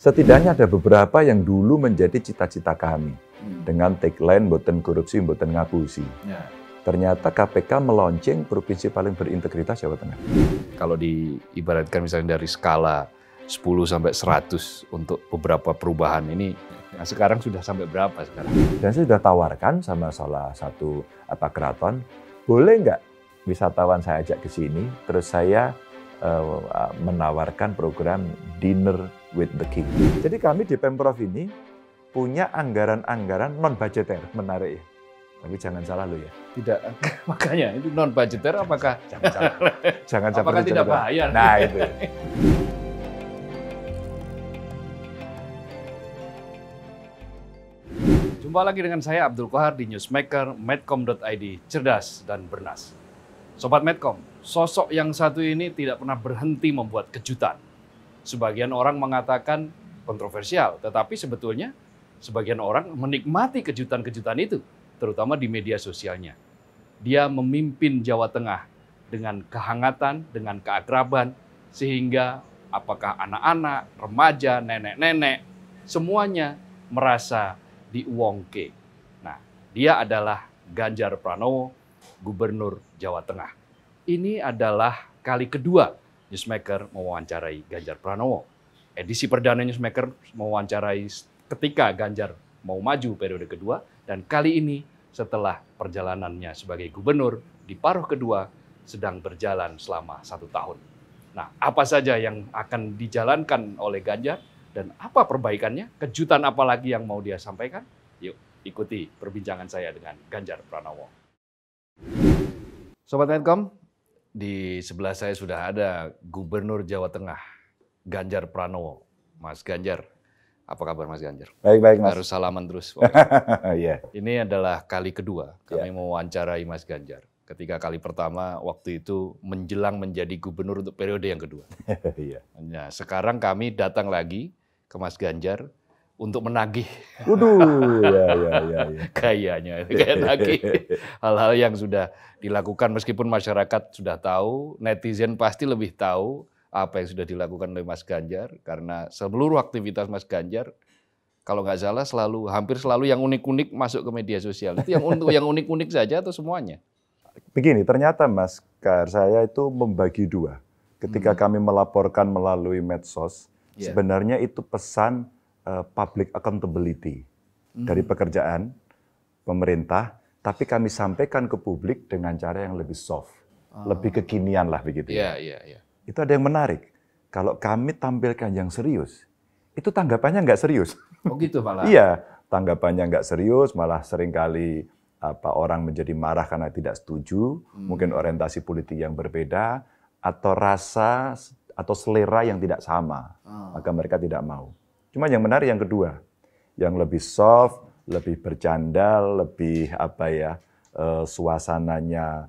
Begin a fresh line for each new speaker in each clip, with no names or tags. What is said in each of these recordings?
Setidaknya ada beberapa yang dulu menjadi cita-cita kami
hmm. dengan
tagline boten korupsi, boten ngapusi. Ya. Ternyata KPK melonceng provinsi paling berintegritas Jawa Tengah. Kalau diibaratkan misalnya dari skala 10 sampai 100 untuk beberapa perubahan ini, nah sekarang sudah sampai berapa sekarang? Dan saya sudah tawarkan sama salah satu apa keraton, boleh nggak wisatawan saya ajak ke sini, terus saya eh, menawarkan program dinner with the king. Jadi kami di Pemprov ini punya anggaran-anggaran non budgeter menarik ya. Tapi jangan salah lo ya. Tidak,
makanya itu non budgeter apakah jangan salah. Jangan salah. apakah tidak bahaya? Nah, itu. Jumpa lagi dengan saya Abdul Kohar di Newsmaker medcom.id, cerdas dan bernas. Sobat Medcom, sosok yang satu ini tidak pernah berhenti membuat kejutan sebagian orang mengatakan kontroversial, tetapi sebetulnya sebagian orang menikmati kejutan-kejutan itu, terutama di media sosialnya. Dia memimpin Jawa Tengah dengan kehangatan, dengan keakraban, sehingga apakah anak-anak, remaja, nenek-nenek, semuanya merasa diuongke. Nah, dia adalah Ganjar Pranowo, Gubernur Jawa Tengah. Ini adalah kali kedua Newsmaker mewawancarai Ganjar Pranowo. Edisi perdana Newsmaker mewawancarai ketika Ganjar mau maju periode kedua dan kali ini setelah perjalanannya sebagai gubernur di paruh kedua sedang berjalan selama satu tahun. Nah, apa saja yang akan dijalankan oleh Ganjar dan apa perbaikannya? Kejutan apa lagi yang mau dia sampaikan? Yuk, ikuti perbincangan saya dengan Ganjar Pranowo. Sobat Netcom, di sebelah saya sudah ada Gubernur Jawa Tengah, Ganjar Pranowo. Mas Ganjar, apa kabar Mas Ganjar? Baik, baik Mas. Harus salaman terus. yeah. Ini adalah kali kedua kami yeah. mewawancarai Mas Ganjar. Ketika kali pertama waktu itu menjelang menjadi gubernur untuk periode yang kedua. yeah. Nah, sekarang kami datang lagi ke Mas Ganjar untuk menagih.
Waduh, ya, ya, ya,
Kayaknya iya. kayak nagih hal-hal yang sudah dilakukan meskipun masyarakat sudah tahu, netizen pasti lebih tahu apa yang sudah dilakukan oleh Mas Ganjar karena seluruh aktivitas Mas Ganjar kalau nggak salah selalu hampir selalu yang unik-unik masuk ke media sosial. Itu yang untuk yang unik-unik saja atau semuanya?
Begini, ternyata Mas Kar saya itu membagi dua. Ketika hmm. kami melaporkan melalui medsos, yeah. sebenarnya itu pesan Eh, public accountability dari mhm. pekerjaan pemerintah, tapi kami sampaikan ke publik dengan cara yang lebih soft, uh, lebih kekinian lah begitu. Ya. Iya, iya, iya. Itu ada yang menarik. Kalau kami tampilkan yang serius, itu tanggapannya nggak serius.
Oh gitu malah. iya,
tanggapannya nggak serius, malah seringkali apa orang menjadi marah karena tidak setuju, hmm. mungkin orientasi politik yang berbeda atau rasa atau selera yang tidak sama, ah. maka mereka tidak mau. Cuma yang menarik yang kedua, yang lebih soft, lebih bercanda, lebih apa ya, uh, suasananya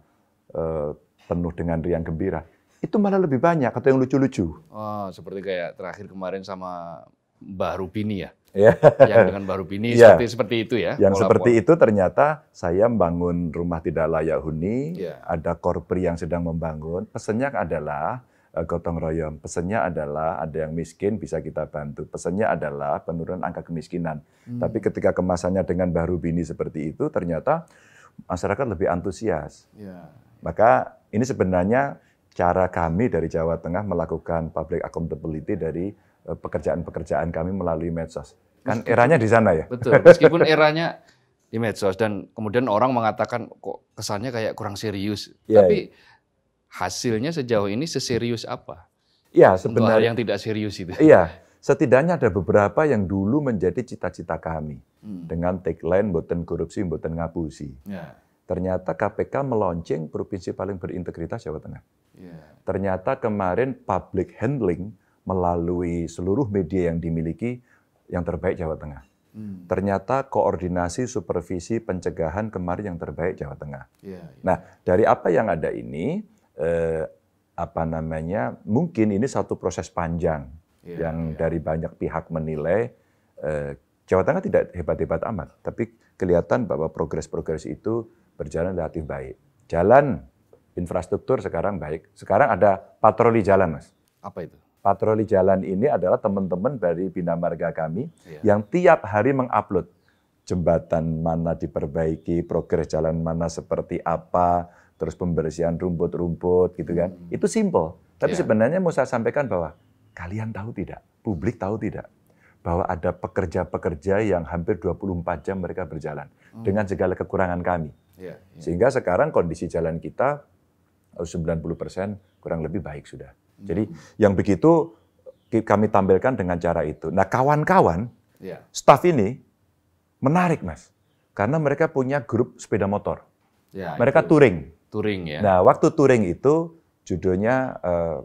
uh, penuh dengan riang gembira. Itu malah lebih banyak atau yang lucu-lucu.
Oh, seperti kayak terakhir kemarin sama Mbak Rupini ya.
Yeah. yang dengan baru
ini yeah. seperti seperti itu ya. Yang seperti
itu ternyata saya membangun rumah tidak layak huni, yeah. ada korpri yang sedang membangun. Pesannya adalah Eh, gotong royong. Pesannya adalah ada yang miskin bisa kita bantu. Pesannya adalah penurunan angka kemiskinan. Hmm. Tapi ketika kemasannya dengan baru bini seperti itu, ternyata masyarakat lebih antusias. Yeah. Maka ini sebenarnya cara kami dari Jawa Tengah melakukan public accountability dari eh, pekerjaan-pekerjaan kami melalui medsos. Kan eranya di sana ya. Betul. Meskipun eranya
di medsos dan kemudian orang mengatakan kok kesannya kayak kurang serius. Yeah, Tapi yeah hasilnya sejauh ini seserius apa?
Iya, sebenarnya Untuk yang tidak
serius itu. Iya,
setidaknya ada beberapa yang dulu menjadi cita-cita kami hmm. dengan tagline boten korupsi, boten ngapusi. Ya. Ternyata KPK melonceng provinsi paling berintegritas Jawa Tengah. Ya. Ternyata kemarin public handling melalui seluruh media yang dimiliki yang terbaik Jawa Tengah. Hmm. Ternyata koordinasi supervisi pencegahan kemarin yang terbaik Jawa Tengah. Yeah, yeah. Nah, dari apa yang ada ini, eh, apa namanya mungkin ini satu proses panjang yeah, yang yeah. dari banyak pihak menilai eh, Jawa Tengah tidak hebat-hebat amat, tapi kelihatan bahwa progres-progres itu berjalan relatif baik. Jalan infrastruktur sekarang baik. Sekarang ada patroli jalan, Mas. Apa itu? Patroli jalan ini adalah teman-teman dari Bina Marga kami yeah. yang tiap hari mengupload jembatan mana diperbaiki, progres jalan mana seperti apa, terus pembersihan rumput-rumput gitu kan. Hmm. Itu simple. Tapi yeah. sebenarnya mau saya sampaikan bahwa kalian tahu tidak, publik tahu tidak bahwa ada pekerja-pekerja yang hampir 24 jam mereka berjalan hmm. dengan segala kekurangan kami. Yeah, yeah. Sehingga sekarang kondisi jalan kita 90% eh, kurang lebih baik sudah. Hmm. Jadi yang begitu kami tampilkan dengan cara itu. Nah, kawan-kawan yeah. staf ini menarik, Mas. Karena mereka punya grup sepeda motor. Yeah, mereka itu. touring touring ya. Nah, waktu touring itu judulnya uh,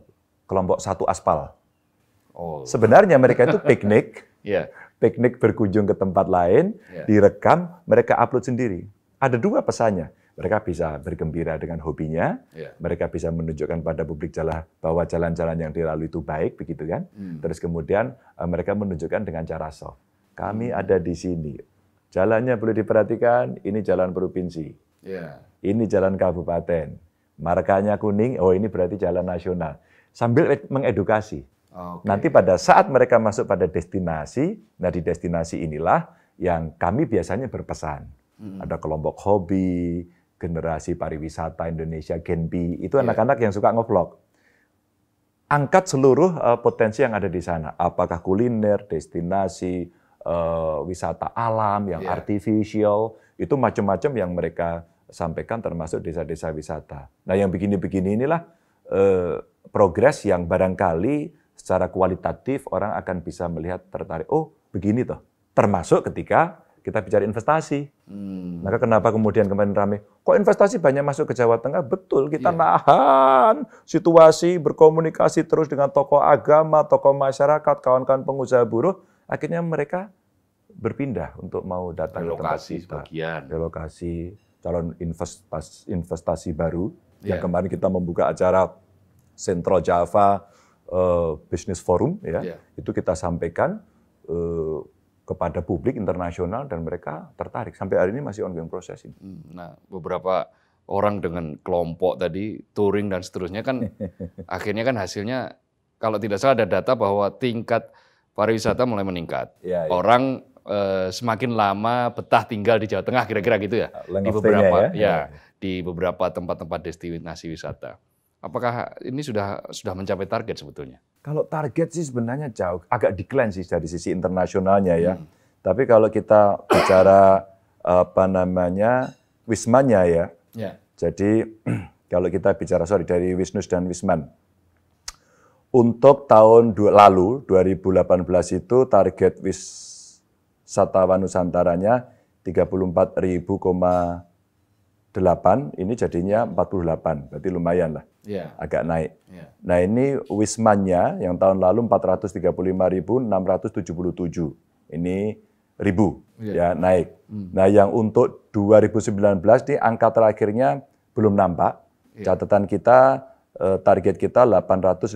kelompok satu aspal. Oh. Sebenarnya mereka itu piknik, yeah. piknik berkunjung ke tempat lain, yeah. direkam, mereka upload sendiri. Ada dua pesannya. Mereka bisa bergembira dengan hobinya, yeah. mereka bisa menunjukkan pada publik jalan bahwa jalan-jalan yang dilalui itu baik, begitu kan? Hmm. Terus kemudian uh, mereka menunjukkan dengan cara soft. Kami hmm. ada di sini. Jalannya perlu diperhatikan, ini jalan provinsi. Yeah ini jalan kabupaten. Markanya kuning, oh ini berarti jalan nasional. Sambil mengedukasi. Okay. Nanti pada saat mereka masuk pada destinasi, nah di destinasi inilah yang kami biasanya berpesan. hmm Ada kelompok hobi, generasi pariwisata Indonesia, Genpi, itu iya. anak-anak yeah. yang suka ngevlog. Angkat seluruh uh, potensi yang ada di sana. Apakah kuliner, destinasi, uh, wisata alam, yang yeah. artificial, itu macam-macam yang mereka sampaikan termasuk desa-desa wisata. Nah, yang begini-begini inilah eh, progres yang barangkali secara kualitatif orang akan bisa melihat tertarik. Oh, begini toh. Termasuk ketika kita bicara investasi. Hmm. Maka kenapa kemudian kemarin ramai, kok investasi banyak masuk ke Jawa Tengah? Betul, kita yeah. nahan situasi, berkomunikasi terus dengan tokoh agama, tokoh masyarakat, kawan-kawan pengusaha buruh. Akhirnya mereka berpindah untuk mau datang relokasi ke tempat kita. relokasi calon investasi, investasi baru. Yeah. Yang iya. kemarin kita membuka acara Central Java uh, Business Forum, ya, yeah. itu kita sampaikan uh, kepada publik internasional dan mereka tertarik. Sampai hari ini masih ongoing proses ini. Hmm, nah, beberapa orang dengan kelompok tadi touring dan seterusnya kan
akhirnya kan hasilnya kalau tidak salah ada data bahwa tingkat pariwisata mulai meningkat. Yeah, yeah. Orang Eh, semakin lama betah tinggal di Jawa Tengah kira-kira gitu ya di beberapa ya, ya di beberapa tempat-tempat destinasi wisata. Apakah ini sudah sudah mencapai target sebetulnya?
Kalau target sih sebenarnya jauh agak decline sih dari sisi internasionalnya ya. Hmm. Tapi kalau kita bicara apa namanya wismanya ya. ya. Jadi kalau kita bicara sorry dari Wisnus dan Wisman. Untuk tahun lalu 2018 itu target wis Satawa Nusantaranya 34.000,8 ini jadinya 48, berarti lumayan lah, yeah. agak naik. Yeah. Nah ini Wismannya yang tahun lalu 435.677, ini ribu yeah. ya naik. mm. Nah yang untuk 2019 di angka terakhirnya belum nampak. Yeah. Catatan kita eh, target kita 857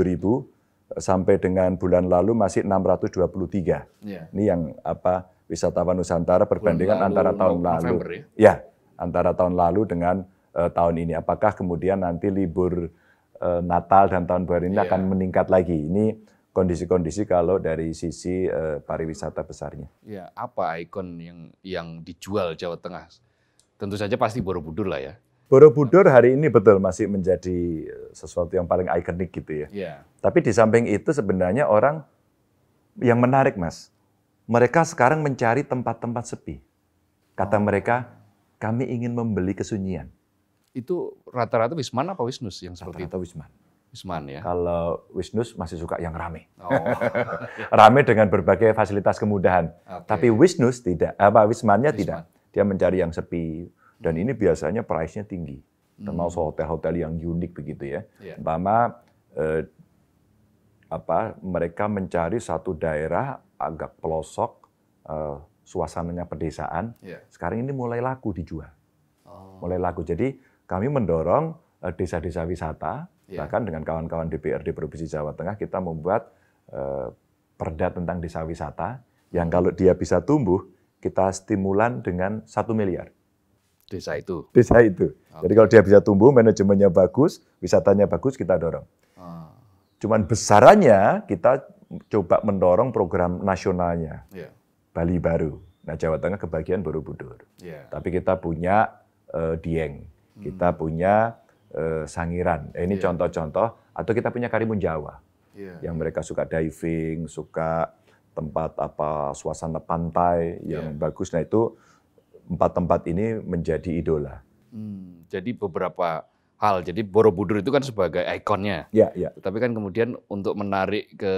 ribu sampai dengan bulan lalu masih 623. Yeah. Iya. Ini yang apa wisatawan Nusantara perbandingan antara tahun lalu. ya? ya, antara tahun lalu dengan uh, tahun ini. Apakah kemudian nanti libur uh, Natal dan tahun baru ini yeah. akan meningkat lagi? Ini kondisi-kondisi kalau dari sisi uh, pariwisata besarnya.
Ya, apa ikon yang yang dijual Jawa Tengah? Tentu saja pasti Borobudur lah ya.
Borobudur hari ini betul masih menjadi eh, sesuatu yang paling ikonik gitu ya. Yeah. Tapi di samping itu sebenarnya orang yang menarik mas, mereka sekarang mencari tempat-tempat sepi. Kata oh. mereka, kami ingin membeli kesunyian. Itu rata-rata Wisman apa Wisnus yang seperti rata -rata itu? Wisman. Wisman ya. Kalau Wisnus masih suka yang rame. Oh. rame dengan berbagai fasilitas kemudahan. Okay. Tapi Wisnus tidak, apa Wismannya Wisman. tidak. Dia mencari yang sepi, dan ini biasanya price-nya tinggi. Termasuk hmm. hotel-hotel yang unik begitu ya. Yeah. eh, apa mereka mencari satu daerah agak pelosok eh, suasananya pedesaan. Yeah. Sekarang ini mulai laku dijual. Oh. Mulai laku. Jadi kami mendorong eh, desa-desa wisata yeah. bahkan dengan kawan-kawan DPRD Provinsi Jawa Tengah kita membuat eh, perda tentang desa wisata yang hmm. kalau dia bisa tumbuh kita stimulan dengan satu miliar. Desa itu. Desa itu. Okay. Jadi kalau dia bisa tumbuh, manajemennya bagus, wisatanya bagus, kita dorong. Ah. Cuman besarannya kita coba mendorong program nasionalnya. Yeah. Bali baru. Nah, Jawa Tengah kebagian Borobudur. Yeah. Tapi kita punya uh, Dieng, hmm. kita punya uh, Sangiran. Eh, ini iya. contoh-contoh yeah. atau kita punya Karimun Jawa. Yeah. Yang mereka suka diving, suka tempat apa suasana pantai yang yeah. bagus. Nah, itu empat tempat ini menjadi idola.
Hmm, jadi beberapa hal. Jadi Borobudur itu kan sebagai ikonnya. Ya, ya. Tapi kan kemudian untuk menarik ke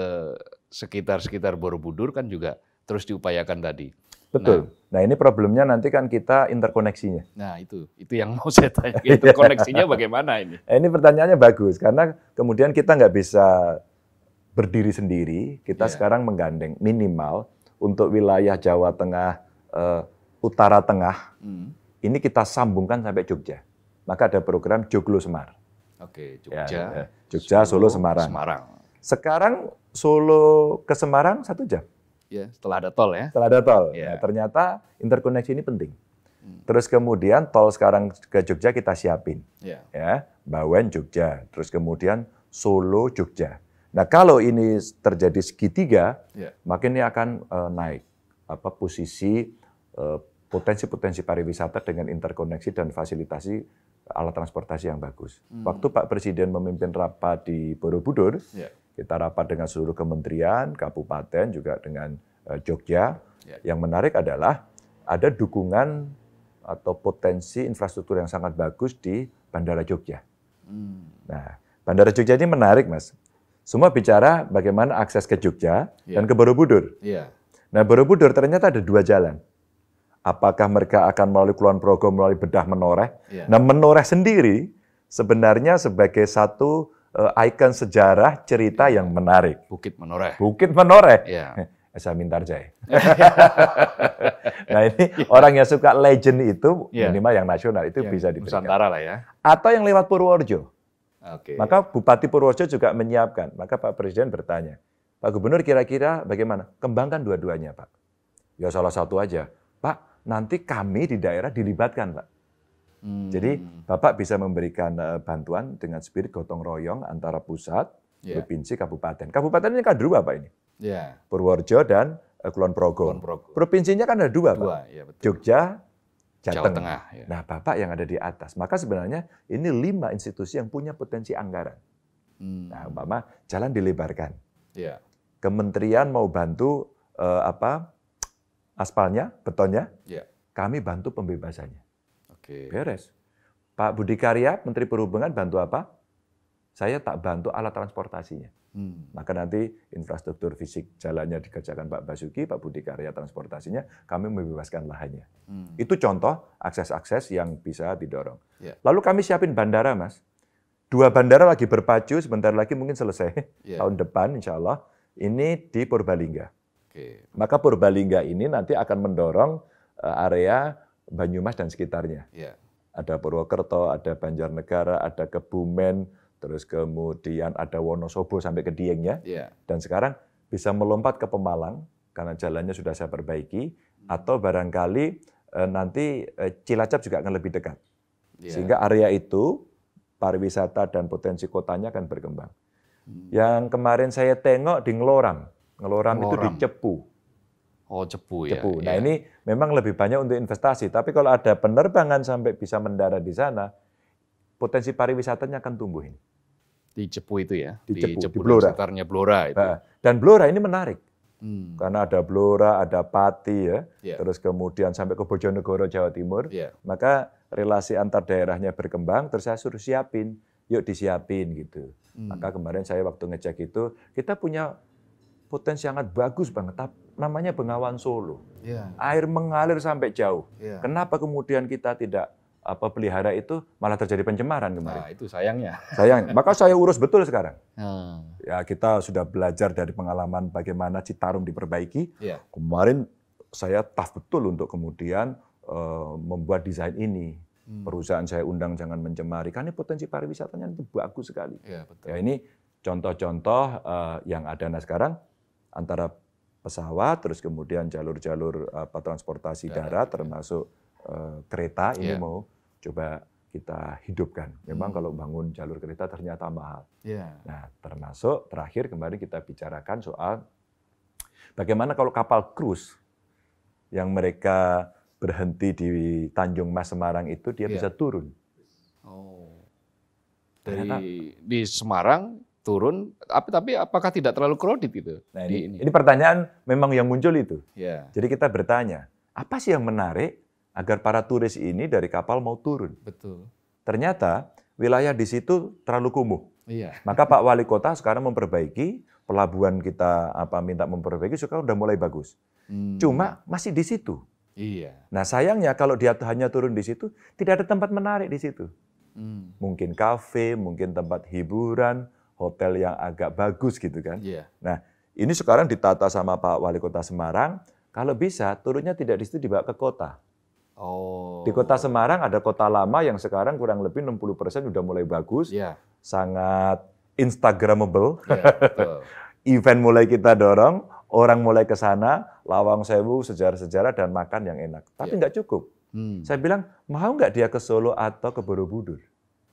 sekitar-sekitar Borobudur kan juga terus diupayakan tadi.
Betul. Nah, nah ini problemnya nanti kan kita interkoneksinya.
Nah itu, itu yang mau saya tanya. Iya. Interkoneksinya bagaimana ini?
Eh, ini pertanyaannya bagus karena kemudian kita nggak bisa berdiri sendiri. Kita yeah. sekarang menggandeng minimal untuk wilayah Jawa Tengah, eh, utara tengah hmm. ini kita sambungkan sampai Jogja. Maka ada program Joglo Semar.
Oke, ya, Jogja. Ya, ya.
Jogja, Solo, Solo Semarang. Semarang. Sekarang Solo ke Semarang satu jam. Ya, setelah ada tol ya. Setelah ada tol. Ya. Nah, ternyata interkoneksi ini penting. Hmm. Terus kemudian tol sekarang ke Jogja kita siapin. Ya. ya Bawen Jogja, terus kemudian Solo Jogja. Nah, kalau ini terjadi segitiga, ya. makin ini akan uh, naik apa posisi uh, potensi-potensi pariwisata dengan interkoneksi dan fasilitasi eh, alat transportasi yang bagus. Hmm. Waktu Pak Presiden memimpin rapat di Borobudur, yeah. kita rapat dengan seluruh kementerian, kabupaten, juga dengan uh, Jogja. Yeah. Yang menarik adalah ada dukungan atau potensi infrastruktur yang sangat bagus di Bandara Jogja. Hmm. Nah, Bandara Jogja ini menarik, Mas. Semua bicara bagaimana akses ke Jogja yeah. dan ke Borobudur. Yeah. Nah, Borobudur ternyata ada dua jalan apakah mereka akan melalui Kulon Progo melalui bedah menoreh. Yeah. Nah, menoreh sendiri sebenarnya sebagai satu uh, ikon sejarah cerita yang menarik. Bukit Menoreh. Bukit Menoreh. Yeah. Iya. Saya minta Jai. Ya. nah ini orang yang suka legend itu yeah. minimal yang nasional itu yeah. bisa diberikan. Nusantara lah ya. Atau yang lewat Purworejo. Okay. Maka Bupati Purworejo juga menyiapkan. Maka Pak Presiden bertanya, Pak Gubernur kira-kira bagaimana? Kembangkan dua-duanya Pak. Ya salah satu aja nanti kami di daerah dilibatkan, Pak. Hmm. Jadi Bapak bisa memberikan eh, bantuan dengan spirit gotong royong antara pusat, yeah. provinsi, kabupaten. Kabupaten ini kan dua, Pak ini. Yeah. Purworejo dan eh, Kulon Progo. Progo. Provinsinya kan ada dua, dua Pak. Ya, betul. Jogja, Jawa Tengah. Ya. Nah, Bapak yang ada di atas. Maka sebenarnya ini lima institusi yang punya potensi anggaran. Hmm. Nah, umpama jalan dilebarkan. Yeah. Kementerian mau bantu uh, apa aspalnya, betonnya, yeah. kami bantu pembebasannya. Okay. Beres. Pak Budi Karya, Menteri Perhubungan bantu apa? Saya tak bantu alat transportasinya. Hmm. Maka nanti infrastruktur fisik jalannya dikerjakan Pak Basuki, Pak Budi Karya transportasinya, kami membebaskan lahannya. Hmm. Itu contoh akses-akses yang bisa didorong. Yeah. Lalu kami siapin bandara, Mas. Dua bandara lagi berpacu, sebentar lagi mungkin selesai. Yeah. Tahun depan insya Allah. Ini di Purbalingga. Okay. Maka Purbalingga ini nanti akan mendorong eh, area Banyumas dan sekitarnya. Yeah. Ada Purwokerto, ada Banjarnegara, ada Kebumen, terus kemudian ada Wonosobo sampai ke Dieng ya. Iya. Dan sekarang bisa melompat ke Pemalang karena jalannya sudah saya perbaiki hmm. atau barangkali eh, nanti eh, Cilacap juga akan lebih dekat. Yeah. Sehingga area itu pariwisata dan potensi kotanya akan berkembang. Hmm. Yang kemarin saya tengok di Ngelorang, Ngeloram, Ngeloram. itu di Cepu. Oh, Cepu ya. Cepu. Nah, ya. ini memang lebih banyak untuk investasi, tapi kalau ada penerbangan sampai bisa mendarat di sana, potensi pariwisatanya akan tumbuh ini. Di Cepu itu ya. Di, Cepu, di Cepu, di Blora. sekitarnya Blora itu. Nah, dan Blora ini menarik. Hmm. Karena ada Blora, ada Pati ya, yeah. terus kemudian sampai ke Bojonegoro Jawa Timur, yeah. maka relasi antar daerahnya berkembang, terus saya suruh siapin, yuk disiapin gitu. Hmm. Maka kemarin saya waktu ngecek itu, kita punya potensi sangat bagus banget. Namanya Bengawan Solo. Yeah. Air mengalir sampai jauh. Yeah. Kenapa kemudian kita tidak apa pelihara itu malah terjadi pencemaran kemarin. Nah, itu sayangnya. Sayang. Maka saya urus betul sekarang. Hmm. Ya, kita sudah belajar dari pengalaman bagaimana Citarum diperbaiki. Yeah. Kemarin saya tough betul untuk kemudian uh, membuat desain ini. Hmm. Perusahaan saya undang jangan mencemari. Karena potensi pariwisatanya itu bagus sekali. Yeah, betul. Ya, ini contoh-contoh uh, yang ada nah sekarang antara pesawat terus kemudian jalur-jalur eh, apa transportasi darat, darat ya. termasuk uh, kereta yeah. ini iya. mau coba kita hidupkan. Memang hmm. kalau bangun jalur kereta ternyata mahal. Yeah. Nah, termasuk terakhir kemarin kita bicarakan soal bagaimana kalau kapal cruise yang mereka berhenti di Tanjung Mas Semarang itu dia yeah. bisa turun. Oh. Dari ternyata, di Semarang turun, tapi tapi apakah tidak terlalu crowded itu? Nah, ini, di ini. ini pertanyaan memang yang muncul itu. Yeah. Jadi kita bertanya, apa sih yang menarik agar para turis ini dari kapal mau turun? Betul. Ternyata wilayah di situ terlalu kumuh. Iya. Maka Pak Wali Kota sekarang memperbaiki pelabuhan kita apa minta memperbaiki sekarang udah mulai bagus. Hmm. Cuma masih di situ. Iya. Nah sayangnya kalau dia hanya turun di situ tidak ada tempat menarik di situ. Hmm. Mungkin kafe, mungkin tempat hiburan, hotel yang agak bagus gitu kan. Yeah. Nah, ini sekarang ditata sama Pak Wali Kota Semarang, kalau bisa turunnya tidak di situ dibawa ke kota. Oh. Di kota Semarang ada kota lama yang sekarang kurang lebih 60% persen sudah mulai bagus, yeah. sangat instagramable. Yeah, iya, Event mulai kita dorong, orang mulai ke sana, lawang sewu, sejarah-sejarah dan makan yang enak. Tapi yeah. cukup. Hmm. Saya bilang, mau nggak dia ke Solo atau ke Borobudur?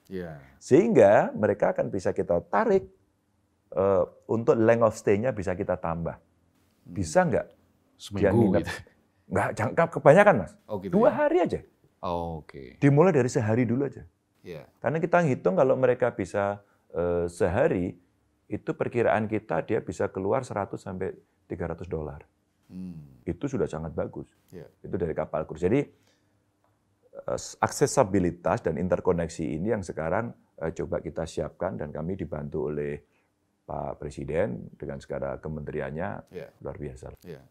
Yeah. Sehingga mereka akan bisa kita tarik uh, untuk length of stay-nya bisa kita tambah. Hmm. Bisa nggak? Seminggu gitu. Nggak, jangka kebanyakan mas. Oh, gitu Dua ya? hari aja. Oh, Oke. Okay. Dimulai dari sehari dulu aja. Yeah. Karena kita ngitung kalau mereka bisa uh, sehari, itu perkiraan kita dia bisa keluar 100 sampai 300 dolar. Hmm. Itu sudah sangat bagus. Yeah. Itu dari kapal kursi. Jadi Eh, aksesabilitas dan interkoneksi ini yang sekarang eh, coba kita siapkan dan kami dibantu oleh Pak Presiden dengan segala kementeriannya yeah. luar biasa. Yeah.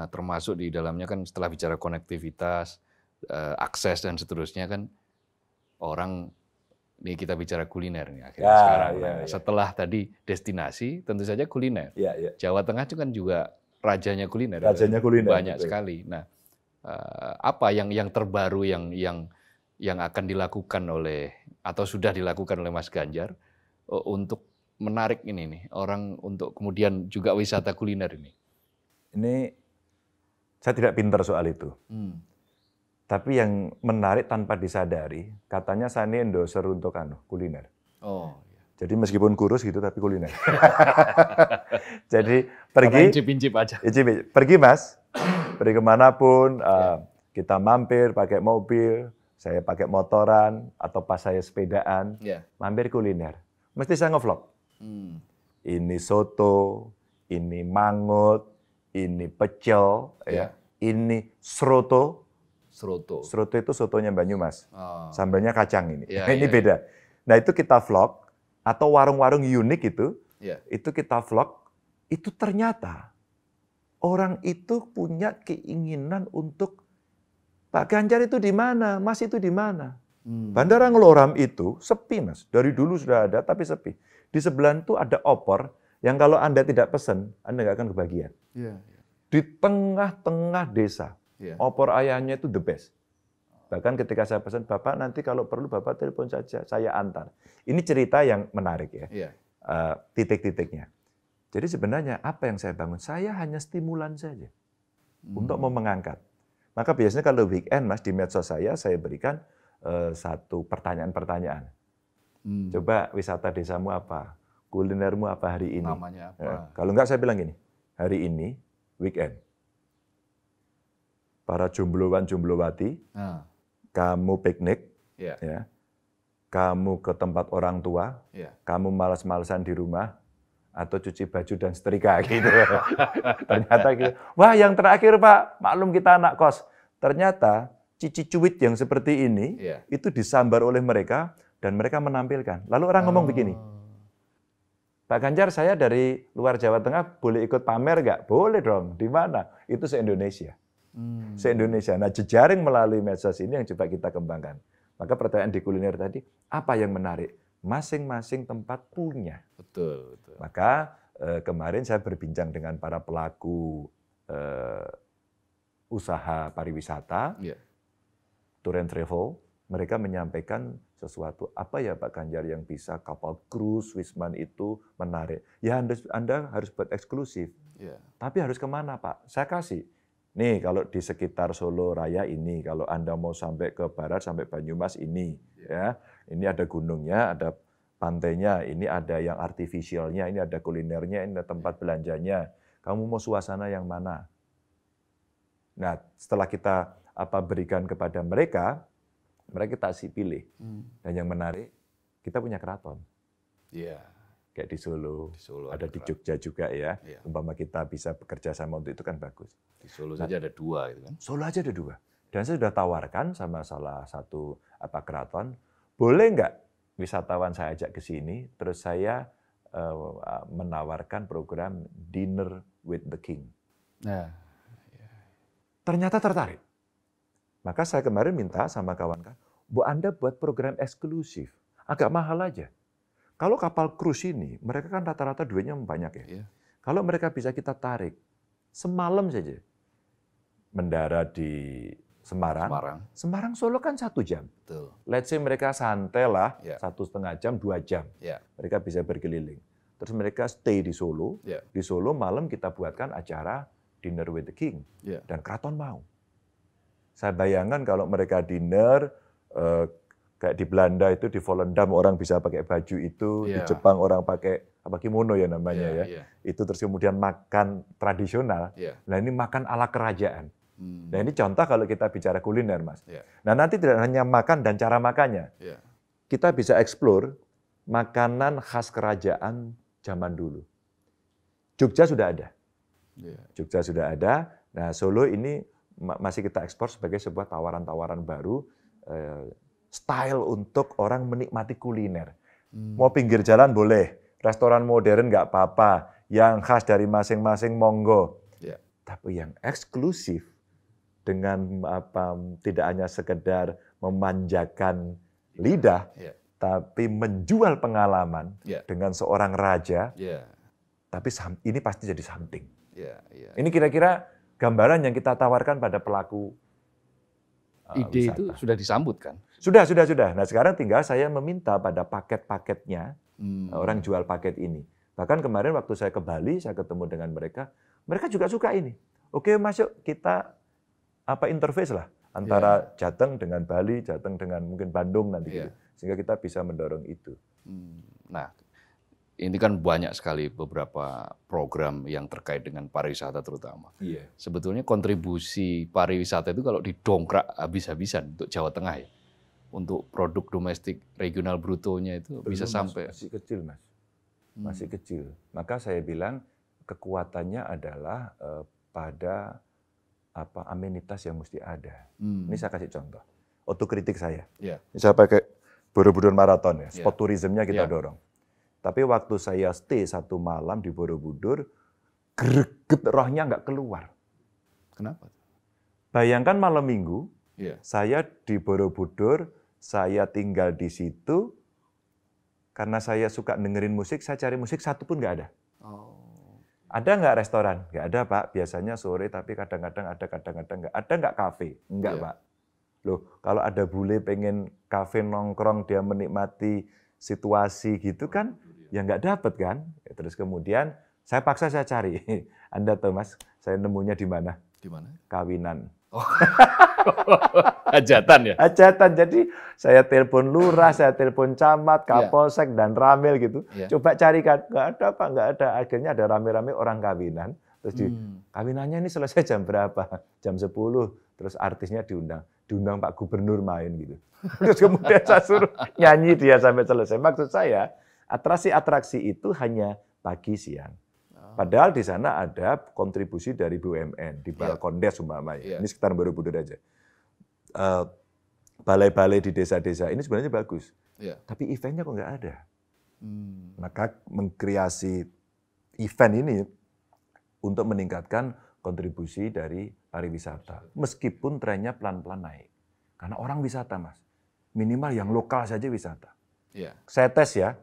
Nah termasuk di dalamnya kan setelah bicara konektivitas, eh, akses dan seterusnya kan orang ini kita bicara kuliner nih akhirnya ya, sekarang. Ya, nah, ya. Setelah tadi destinasi, tentu saja kuliner. Ya, ya. Jawa Tengah itu kan juga rajanya kuliner. Rajanya kuliner. Banyak betul. sekali. Nah, Eh, apa yang yang terbaru yang yang yang akan dilakukan oleh atau sudah dilakukan oleh Mas Ganjar eh, untuk menarik ini nih orang untuk kemudian juga wisata kuliner ini.
Ini saya tidak pintar soal itu. Hmm. Tapi yang menarik tanpa disadari, katanya saya ini endorser untuk anu kuliner. Oh. Iya. Jadi meskipun kurus gitu tapi kuliner. Jadi pergi. Incip-incip aja. Incip, pergi mas, pergi kemanapun, uh, kita mampir pakai mobil, saya pakai motoran, atau pas saya sepedaan, yeah. mampir kuliner. Mesti saya ngevlog. Hmm. Ini soto, ini mangut, ini pecel, yeah. ya. ini seroto. Seroto. Seroto itu sotonya Banyumas. Oh. Sambalnya kacang ini. Yeah, ini yeah. Ya. beda. Nah itu kita vlog, atau warung-warung unik itu, yeah. itu kita vlog, itu ternyata orang itu punya keinginan untuk Pak Ganjar itu di mana, Mas itu di mana. Hmm. Bandara Ngeloram itu sepi mas, dari dulu sudah ada tapi sepi. Di sebelah itu ada opor yang kalau anda tidak pesan, anda nggak akan kebagian. Yeah. Iya. Di tengah-tengah desa, yeah. opor ayahnya itu the best. Bahkan ketika saya pesan, Bapak nanti kalau perlu Bapak telepon saja, saya antar. Ini cerita yang menarik ya, yeah. Iya. uh, titik-titiknya. Jadi sebenarnya apa yang saya bangun? Saya hanya stimulan saja hmm. untuk mau mengangkat. Maka biasanya kalau weekend mas di medsos saya saya berikan uh, satu pertanyaan-pertanyaan. Hmm. Coba wisata desamu apa? Kulinermu apa hari ini? Eh, apa? Ya. Kalau enggak saya bilang gini, hari ini weekend. Para jombloan jomblowati, hmm. kamu piknik, yeah. ya. Kamu ke tempat orang tua, yeah. kamu malas-malasan di rumah, atau cuci baju dan setrika gitu. Ternyata gitu. Wah, yang terakhir Pak, maklum kita anak kos. Ternyata cici cuit yang seperti ini yeah. itu disambar oleh mereka dan mereka menampilkan. Lalu orang oh. ngomong begini. Oh. Pak Ganjar, saya dari luar Jawa Tengah boleh ikut pamer nggak? Boleh dong. Di mana? Itu se-Indonesia. Hmm. Se-Indonesia. Nah, jejaring melalui medsos ini yang coba kita kembangkan. Maka pertanyaan di kuliner tadi, apa yang menarik? masing-masing tempat punya. Betul, betul. Maka eh, kemarin saya berbincang dengan para pelaku eh, usaha pariwisata, yeah. tour and travel, mereka menyampaikan sesuatu apa ya Pak Ganjar yang bisa kapal cruise Swissman itu menarik. Ya Anda, anda harus buat eksklusif. Yeah. Tapi harus kemana Pak? Saya kasih. Nih kalau di sekitar Solo Raya ini, kalau Anda mau sampai ke barat sampai Banyumas ini, yeah. ya ini ada gunungnya, ada pantainya, ini ada yang artifisialnya, ini ada kulinernya, ini ada tempat belanjanya. Kamu mau suasana yang mana? Nah, setelah kita apa berikan kepada mereka, mereka kita sih pilih. Hmm. Dan yang menarik, kita punya keraton. Iya. Yeah. Kayak di Solo, di Solo ada, ada di Jogja juga ya. Yeah. Umpama kita bisa bekerja sama untuk itu kan bagus. Di Solo nah, saja ada dua gitu kan. Solo aja ada dua. Dan saya sudah tawarkan sama salah satu apa keraton, boleh nggak wisatawan saya ajak ke sini, terus saya uh, menawarkan program dinner with the king. Nah, iya. ternyata tertarik. Maka saya kemarin minta sama kawan kawan Bu Anda buat program eksklusif, agak mahal aja. Kalau kapal cruise ini, mereka kan rata-rata duitnya banyak ya. Yeah. Kalau mereka bisa kita tarik, semalam saja mendarat di Semarang. Semarang. Semarang Solo kan satu jam. Betul. Let's say mereka santai lah yeah. satu setengah jam dua jam. Yeah. Mereka bisa berkeliling. Terus mereka stay di Solo. Yeah. Di Solo malam kita buatkan acara dinner with the king yeah. dan keraton mau. Saya bayangkan kalau mereka dinner eh, kayak di Belanda itu di Volendam orang bisa pakai baju itu, yeah. di ya. Jepang orang pakai apa kimono ya namanya yeah, ya. Yeah. Ya. Itu terus kemudian makan tradisional. Yeah. Nah ini makan ala kerajaan. Hmm. Nah ini contoh kalau kita bicara kuliner mas. Yeah. Nah nanti tidak hanya makan dan cara makannya, yeah. kita bisa eksplor makanan khas kerajaan zaman dulu. Jogja sudah ada, yeah. Jogja sudah ada. Nah Solo ini masih kita ekspor sebagai sebuah tawaran-tawaran baru eh, style untuk orang menikmati kuliner. Hmm. Mau pinggir jalan boleh, restoran modern nggak apa-apa, yang khas dari masing-masing monggo. Yeah. Tapi yang eksklusif dengan apa tidak hanya sekedar memanjakan lidah yeah. tapi menjual pengalaman yeah. dengan seorang raja yeah. tapi ini pasti jadi something yeah, yeah. ini kira-kira gambaran yang kita tawarkan pada pelaku uh, ide wisata. itu sudah disambut kan sudah sudah sudah nah sekarang tinggal saya meminta pada paket-paketnya hmm. orang jual paket ini bahkan kemarin waktu saya ke Bali saya ketemu dengan mereka mereka juga suka ini oke masuk kita apa interface lah antara yeah. Jateng dengan Bali, Jateng dengan mungkin Bandung nanti yeah. gitu. Sehingga kita bisa mendorong itu. Hmm, nah,
ini kan banyak sekali beberapa program yang terkait dengan pariwisata terutama. Yeah. Sebetulnya kontribusi pariwisata itu kalau didongkrak habis-habisan untuk Jawa Tengah ya. Untuk produk domestik regional brutonya itu Belum, bisa sampai
masih kecil, Mas. Hmm. Masih hmm. kecil. Maka saya bilang kekuatannya adalah uh, pada apa amenitas yang mesti ada. Hmm. Ini saya kasih contoh. untuk kritik saya. Yeah. Ini saya pakai Borobudur Marathon ya, spot yeah. turismnya kita yeah. dorong. Tapi waktu saya stay satu malam di Borobudur, greget rohnya nggak keluar. Kenapa? Bayangkan malam minggu, yeah. saya di Borobudur, saya tinggal di situ, karena saya suka dengerin musik, saya cari musik satu pun nggak ada. Oh. Ada nggak restoran? Nggak ada, Pak. Biasanya sore, tapi kadang-kadang ada, kadang-kadang nggak. Ada nggak kafe? Nggak, yeah. Pak. Loh, kalau ada bule pengen kafe nongkrong, dia menikmati situasi gitu kan, ya nggak dapat kan. Terus kemudian saya paksa saya cari. Anda tahu, Mas, saya nemunya di mana? Di mana? Kawinan. Oh. Hajatan ya? Hajatan. Jadi saya telepon lurah, saya telepon camat, iya. kapolsek, yeah. dan ramil gitu. Yeah. Coba carikan. Nggak ada apa, nggak ada. Akhirnya ada rame-rame orang kawinan. Terus di, hmm. kawinannya ini selesai jam berapa? Jam 10. Terus artisnya diundang. Diundang Pak Gubernur main gitu. Terus kemudian saya suruh nyanyi dia sampai selesai. Maksud saya, atraksi-atraksi itu hanya pagi siang Padahal di sana ada kontribusi dari BUMN di iya. balkon yeah. des umpamanya. Iya. Ini sekitar Borobudur aja. balai eh, balai-balai di desa-desa ini sebenarnya bagus. Yeah. Tapi eventnya kok nggak ada. Hmm. Maka mengkreasi event ini untuk meningkatkan kontribusi dari pariwisata. Meskipun trennya pelan-pelan naik. Karena orang wisata, Mas. Minimal yang lokal saja wisata. Yeah. Saya tes ya,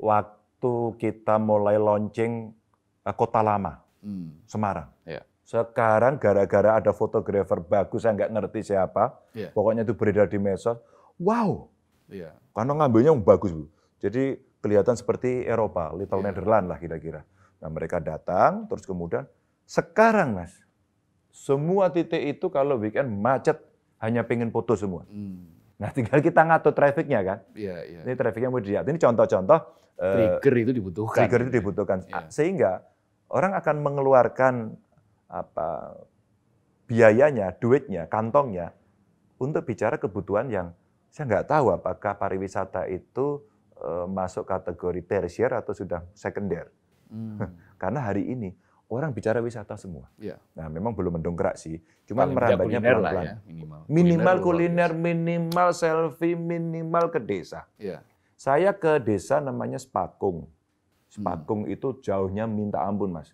waktu kita mulai launching Eh, Kota Lama, hmm. Semarang. Yeah. Sekarang gara-gara ada fotografer bagus, yang nggak ngerti siapa, yeah. pokoknya itu beredar di medsos. Wow, yeah. karena ngambilnya bagus bu. Jadi kelihatan seperti Eropa, Little yeah. Netherlands lah kira-kira. Nah mereka datang, terus kemudian sekarang mas, semua titik itu kalau weekend macet hanya pengen foto semua. Hmm. Nah, tinggal kita ngatur trafficnya kan. Iya, iya. Ini trafficnya mau dilihat Ini contoh-contoh. Eh, trigger uh, itu dibutuhkan. Trigger itu gitu ya. dibutuhkan. Ya. Sehingga orang akan mengeluarkan apa biayanya, duitnya, kantongnya untuk bicara kebutuhan yang saya nggak tahu apakah pariwisata itu uh, masuk kategori tersier atau sudah sekunder. Hmm. Karena hari ini orang bicara wisata semua. Ya. Nah, memang belum mendongkrak sih, Cuma merambatnya pelan-pelan. Ya, minimal. minimal kuliner, minimal selfie, minimal ke desa. Ya. Saya ke desa namanya Spakung. Spakung hmm. itu jauhnya minta ampun, Mas.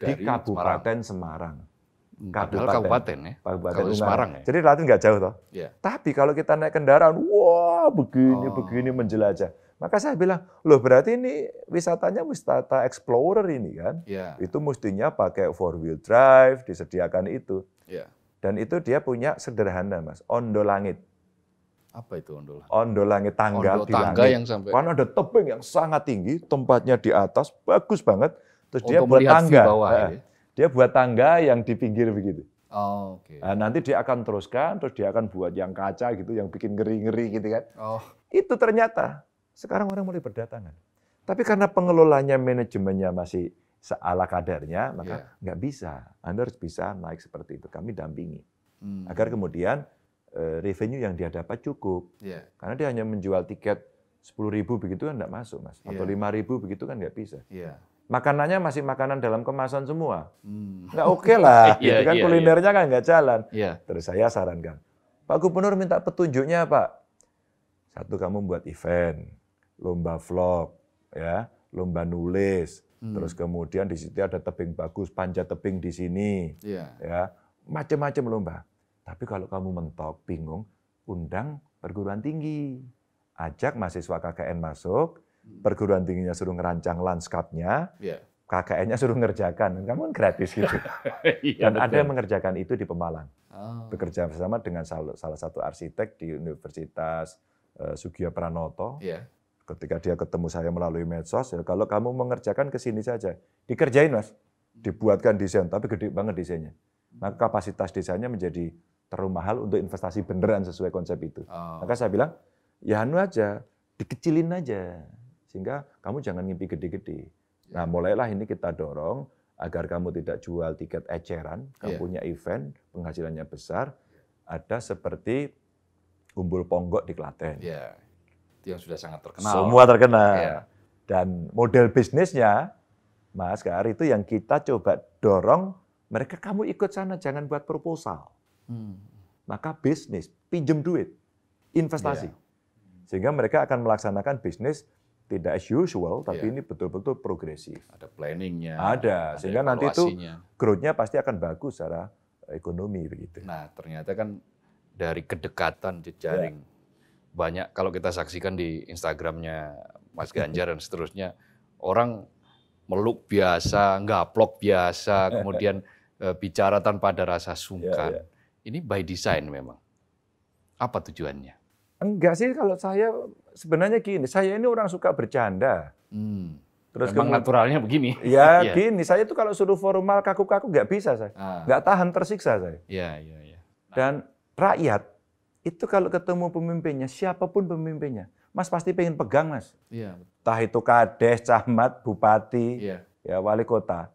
Dari di Kabupaten Semarang. Semarang. Hmm, kabupaten, kabupaten ya. Kabupaten Semarang ya. Jadi relatif nggak jauh toh. Ya. Tapi kalau kita naik kendaraan, wah wow, begini oh. begini menjelajah. Maka saya bilang, loh berarti ini wisatanya wisata explorer ini kan. Yeah. Itu mestinya pakai four wheel drive, disediakan itu. Yeah. Dan itu dia punya sederhana mas, ondo langit.
Apa itu ondo
langit? Ondo langit, tangga ondo di tangga langit. Yang sampai... Karena ada tebing yang sangat tinggi, tempatnya di atas, bagus banget. Terus Untuk dia buat tangga. Di Bawah, nah, ya? Dia buat tangga yang di pinggir begitu. Oh, Oke. Okay. Nah, nanti dia akan teruskan, terus dia akan buat yang kaca gitu, yang bikin ngeri-ngeri gitu kan. Oh. Itu ternyata sekarang orang mulai berdatangan. Tapi karena pengelolanya, manajemennya masih seala kadarnya, maka yeah. nggak bisa. Anda harus bisa naik seperti itu. Kami dampingi. Hmm. Agar kemudian uh, revenue yang dia dapat cukup. Yeah. Karena dia hanya menjual tiket 10 ribu begitu kan nggak masuk, Mas. Iya. Atau yeah. 5 ribu begitu kan nggak bisa. Yeah. Makanannya masih makanan dalam kemasan semua.
Hmm. Nggak oke okay lah. yeah, gitu kan yeah, iya. kulinernya yeah.
kan nggak jalan. Yeah. Terus saya sarankan, Pak Gubernur minta petunjuknya, Pak. Satu, kamu buat event lomba vlog, ya, lomba nulis. Hmm. Terus kemudian di situ ada tebing bagus, panjat tebing di sini, yeah. ya, macam-macam lomba. Tapi kalau kamu mentok, bingung, undang perguruan tinggi, ajak mahasiswa KKN masuk, hmm. perguruan tingginya suruh ngerancang lanskapnya, yeah. KKN-nya suruh ngerjakan, kamu kan gratis gitu.
Iya, Dan ada yang
mengerjakan itu di Pemalang. Oh. Bekerja bersama dengan salah satu arsitek di Universitas eh, Sugiyo Pranoto. Yeah. Ketika dia ketemu saya melalui medsos, ya kalau kamu mengerjakan ke sini saja. Dikerjain mas, dibuatkan desain, tapi gede banget desainnya. Maka hmm. kapasitas desainnya menjadi terlalu mahal untuk investasi beneran sesuai konsep itu. Oh. Maka saya bilang, ya anu aja, dikecilin aja. Sehingga kamu jangan ngimpi gede-gede. Nah ya. mulailah ini kita dorong agar kamu tidak jual tiket eceran, ya. kamu yeah. punya event, penghasilannya besar, ada seperti umbul ponggok di Klaten. Yeah yang sudah sangat terkenal. Semua terkenal. Ya. Dan model bisnisnya, Mas sekarang itu yang kita coba dorong mereka kamu ikut sana, jangan buat proposal. Hmm. Maka bisnis, pinjem duit, investasi. Yeah. Sehingga mereka akan melaksanakan bisnis tidak as usual, tapi yeah. ini betul-betul progresif. Ada planningnya. Ada, sehingga ada nanti itu growth-nya pasti akan bagus secara
ekonomi begitu. Nah, ternyata kan dari kedekatan jejaring yeah banyak kalau kita saksikan di Instagramnya Mas Ganjar dan seterusnya orang meluk biasa, ngaplok biasa, kemudian eh, bicara tanpa
ada rasa sungkan. Ya, ya. Ini by
design memang. Apa tujuannya?
Enggak sih kalau saya sebenarnya gini, saya ini orang suka bercanda. Hmm. Terus Memang kemudian, naturalnya
begini. Ya, ya
gini, saya tuh kalau suruh formal kaku-kaku nggak bisa saya. Ah. Nggak tahan tersiksa saya.
Iya, iya, iya.
Nah. Dan rakyat itu kalau ketemu pemimpinnya, siapapun pemimpinnya, Mas pasti pengen pegang Mas. Iya. Entah itu kades, camat, bupati, iya. ya wali kota,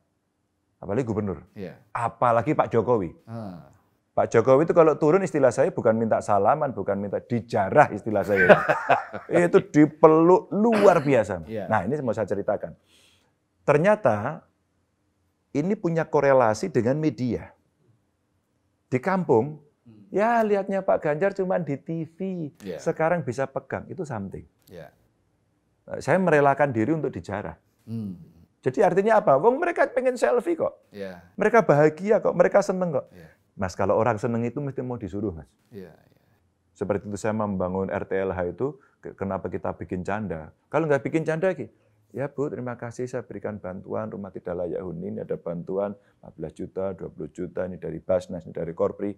apalagi gubernur, iya. apalagi Pak Jokowi. Ah. Pak Jokowi itu kalau turun istilah saya bukan minta salaman, bukan minta dijarah istilah saya. itu dipeluk luar biasa. Yeah. Nah ini mau saya ceritakan. Ternyata ini punya korelasi dengan media. Di kampung Ya lihatnya Pak Ganjar cuma di TV. Yeah. Sekarang bisa pegang itu something. Yeah. Ya. Saya merelakan diri untuk dijarah. Hmm. Jadi artinya apa? Wong mereka pengen selfie kok. Yeah. Mereka bahagia kok. Mereka seneng kok. Yeah. Mas kalau orang seneng itu mesti mau disuruh mas. Yeah, ya. Seperti itu saya membangun RTLH itu. Kenapa kita bikin canda? Kalau nggak bikin canda lagi, Ya Bu, terima kasih saya berikan bantuan rumah tidak layak huni, ini ada bantuan belas juta, 20 juta, ini dari Basnas, ini dari Korpri